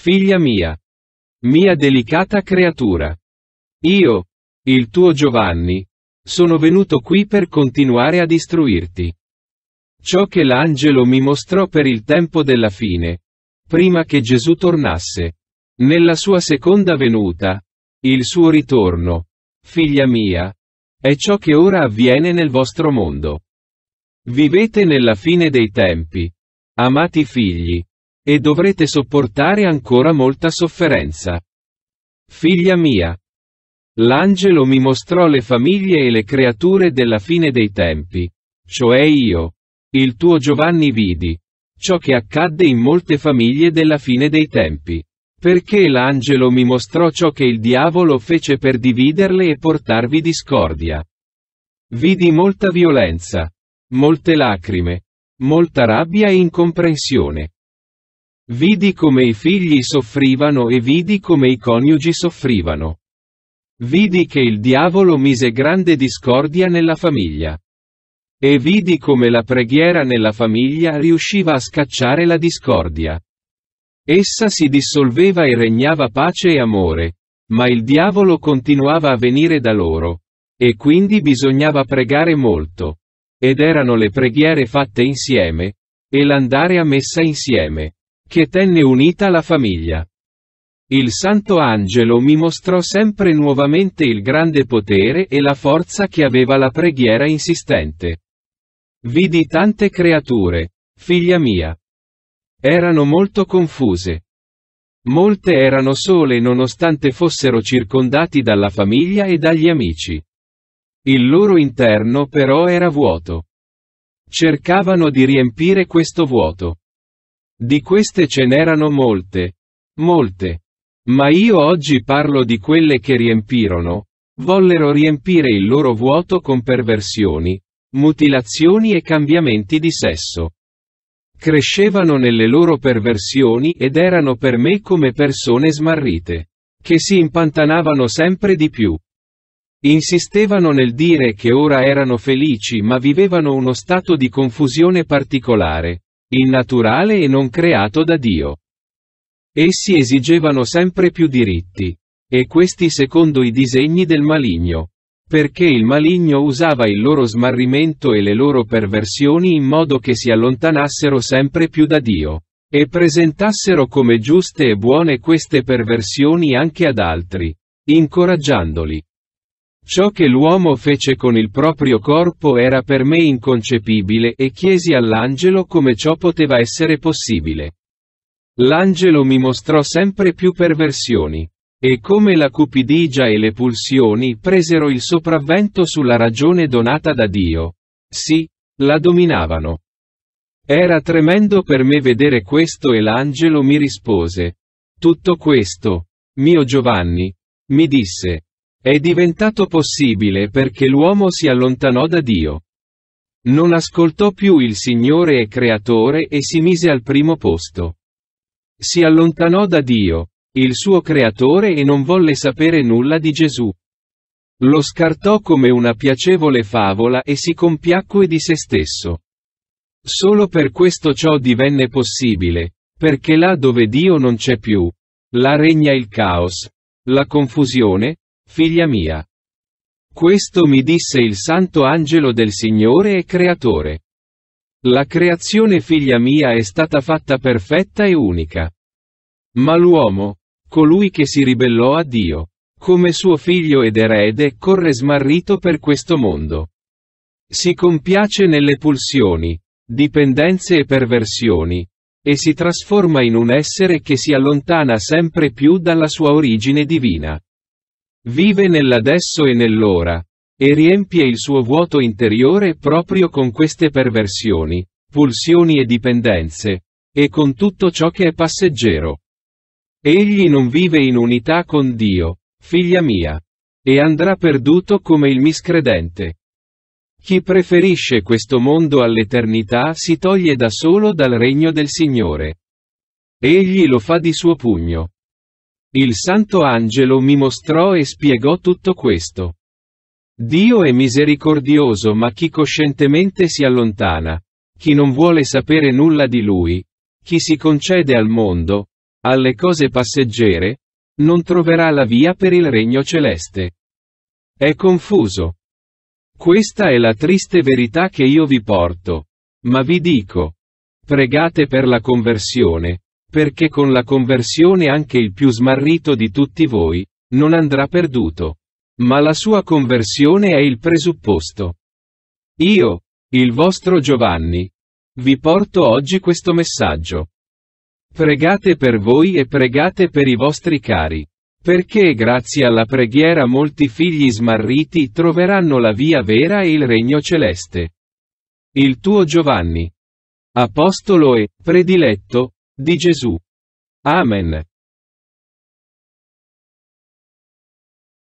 Figlia mia. Mia delicata creatura. Io, il tuo Giovanni, sono venuto qui per continuare a distruirti. Ciò che l'angelo mi mostrò per il tempo della fine, prima che Gesù tornasse, nella sua seconda venuta, il suo ritorno, figlia mia, è ciò che ora avviene nel vostro mondo. Vivete nella fine dei tempi, amati figli, e dovrete sopportare ancora molta sofferenza. Figlia mia. L'angelo mi mostrò le famiglie e le creature della fine dei tempi. Cioè io. Il tuo Giovanni vidi. Ciò che accadde in molte famiglie della fine dei tempi. Perché l'angelo mi mostrò ciò che il diavolo fece per dividerle e portarvi discordia. Vidi molta violenza. Molte lacrime. Molta rabbia e incomprensione. Vidi come i figli soffrivano e vidi come i coniugi soffrivano. Vidi che il diavolo mise grande discordia nella famiglia. E vidi come la preghiera nella famiglia riusciva a scacciare la discordia. Essa si dissolveva e regnava pace e amore, ma il diavolo continuava a venire da loro, e quindi bisognava pregare molto. Ed erano le preghiere fatte insieme, e l'andare a messa insieme che tenne unita la famiglia. Il santo angelo mi mostrò sempre nuovamente il grande potere e la forza che aveva la preghiera insistente. Vidi tante creature, figlia mia. Erano molto confuse. Molte erano sole nonostante fossero circondati dalla famiglia e dagli amici. Il loro interno però era vuoto. Cercavano di riempire questo vuoto. Di queste ce n'erano molte, molte. Ma io oggi parlo di quelle che riempirono, vollero riempire il loro vuoto con perversioni, mutilazioni e cambiamenti di sesso. Crescevano nelle loro perversioni ed erano per me come persone smarrite, che si impantanavano sempre di più. Insistevano nel dire che ora erano felici ma vivevano uno stato di confusione particolare, innaturale e non creato da Dio. Essi esigevano sempre più diritti. E questi secondo i disegni del maligno. Perché il maligno usava il loro smarrimento e le loro perversioni in modo che si allontanassero sempre più da Dio. E presentassero come giuste e buone queste perversioni anche ad altri, incoraggiandoli Ciò che l'uomo fece con il proprio corpo era per me inconcepibile e chiesi all'angelo come ciò poteva essere possibile. L'angelo mi mostrò sempre più perversioni. E come la cupidigia e le pulsioni presero il sopravvento sulla ragione donata da Dio. Sì, la dominavano. Era tremendo per me vedere questo e l'angelo mi rispose. Tutto questo, mio Giovanni, mi disse, è diventato possibile perché l'uomo si allontanò da Dio. Non ascoltò più il Signore e Creatore e si mise al primo posto. Si allontanò da Dio, il suo Creatore e non volle sapere nulla di Gesù. Lo scartò come una piacevole favola e si compiacque di se stesso. Solo per questo ciò divenne possibile, perché là dove Dio non c'è più, là regna il caos, la confusione, figlia mia. Questo mi disse il santo angelo del Signore e Creatore. La creazione figlia mia è stata fatta perfetta e unica. Ma l'uomo, colui che si ribellò a Dio, come suo figlio ed erede, corre smarrito per questo mondo. Si compiace nelle pulsioni, dipendenze e perversioni, e si trasforma in un essere che si allontana sempre più dalla sua origine divina. Vive nell'adesso e nell'ora, e riempie il suo vuoto interiore proprio con queste perversioni, pulsioni e dipendenze, e con tutto ciò che è passeggero. Egli non vive in unità con Dio, figlia mia, e andrà perduto come il miscredente. Chi preferisce questo mondo all'eternità si toglie da solo dal regno del Signore. Egli lo fa di suo pugno. Il santo angelo mi mostrò e spiegò tutto questo. Dio è misericordioso ma chi coscientemente si allontana, chi non vuole sapere nulla di lui, chi si concede al mondo, alle cose passeggere, non troverà la via per il regno celeste. È confuso. Questa è la triste verità che io vi porto. Ma vi dico. Pregate per la conversione, perché con la conversione anche il più smarrito di tutti voi, non andrà perduto. Ma la sua conversione è il presupposto. Io, il vostro Giovanni, vi porto oggi questo messaggio. Pregate per voi e pregate per i vostri cari. Perché grazie alla preghiera molti figli smarriti troveranno la via vera e il regno celeste. Il tuo Giovanni. Apostolo e, prediletto, di Gesù. Amen.